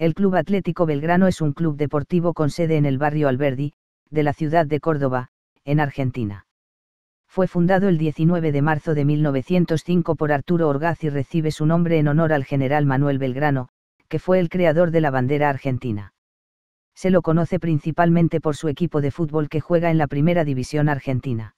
El Club Atlético Belgrano es un club deportivo con sede en el barrio Alberdi, de la ciudad de Córdoba, en Argentina fue fundado el 19 de marzo de 1905 por Arturo Orgaz y recibe su nombre en honor al general Manuel Belgrano, que fue el creador de la bandera argentina. Se lo conoce principalmente por su equipo de fútbol que juega en la Primera División Argentina.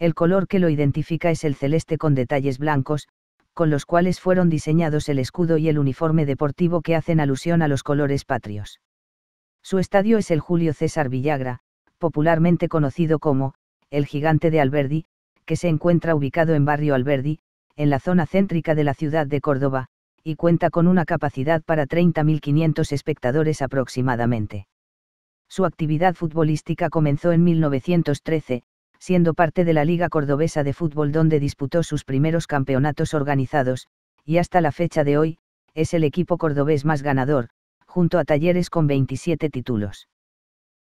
El color que lo identifica es el celeste con detalles blancos, con los cuales fueron diseñados el escudo y el uniforme deportivo que hacen alusión a los colores patrios. Su estadio es el Julio César Villagra, popularmente conocido como el gigante de Alberdi, que se encuentra ubicado en Barrio Alberdi, en la zona céntrica de la ciudad de Córdoba, y cuenta con una capacidad para 30.500 espectadores aproximadamente. Su actividad futbolística comenzó en 1913, siendo parte de la Liga Cordobesa de Fútbol donde disputó sus primeros campeonatos organizados, y hasta la fecha de hoy, es el equipo cordobés más ganador, junto a Talleres con 27 títulos.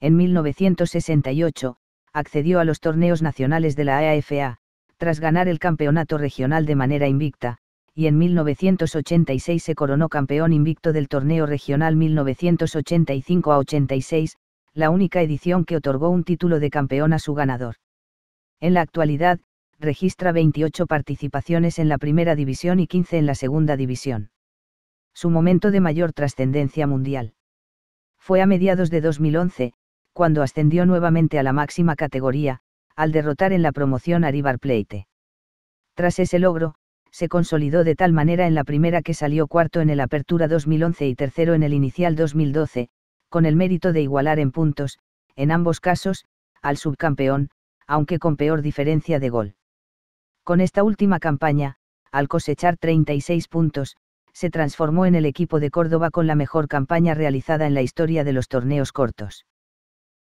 En 1968, accedió a los torneos nacionales de la AFA, tras ganar el campeonato regional de manera invicta, y en 1986 se coronó campeón invicto del torneo regional 1985 a 86, la única edición que otorgó un título de campeón a su ganador. En la actualidad, registra 28 participaciones en la primera división y 15 en la segunda división. Su momento de mayor trascendencia mundial. Fue a mediados de 2011, cuando ascendió nuevamente a la máxima categoría, al derrotar en la promoción a River Plate. Tras ese logro, se consolidó de tal manera en la primera que salió cuarto en el Apertura 2011 y tercero en el Inicial 2012, con el mérito de igualar en puntos, en ambos casos, al subcampeón, aunque con peor diferencia de gol. Con esta última campaña, al cosechar 36 puntos, se transformó en el equipo de Córdoba con la mejor campaña realizada en la historia de los torneos cortos.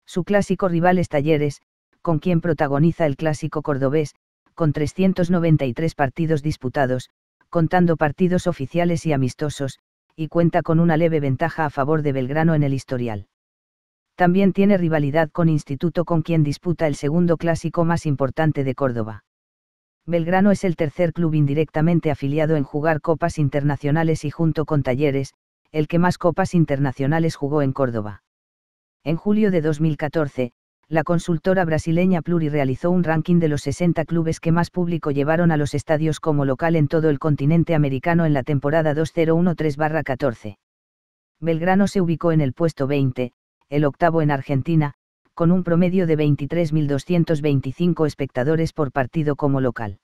Su clásico rival es Talleres, con quien protagoniza el clásico cordobés, con 393 partidos disputados, contando partidos oficiales y amistosos, y cuenta con una leve ventaja a favor de Belgrano en el historial. También tiene rivalidad con Instituto con quien disputa el segundo clásico más importante de Córdoba. Belgrano es el tercer club indirectamente afiliado en jugar copas internacionales y junto con Talleres, el que más copas internacionales jugó en Córdoba. En julio de 2014, la consultora brasileña Pluri realizó un ranking de los 60 clubes que más público llevaron a los estadios como local en todo el continente americano en la temporada 2013-14. Belgrano se ubicó en el puesto 20, el octavo en Argentina, con un promedio de 23.225 espectadores por partido como local.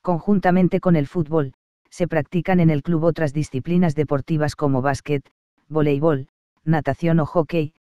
Conjuntamente con el fútbol, se practican en el club otras disciplinas deportivas como básquet, voleibol, natación o hockey,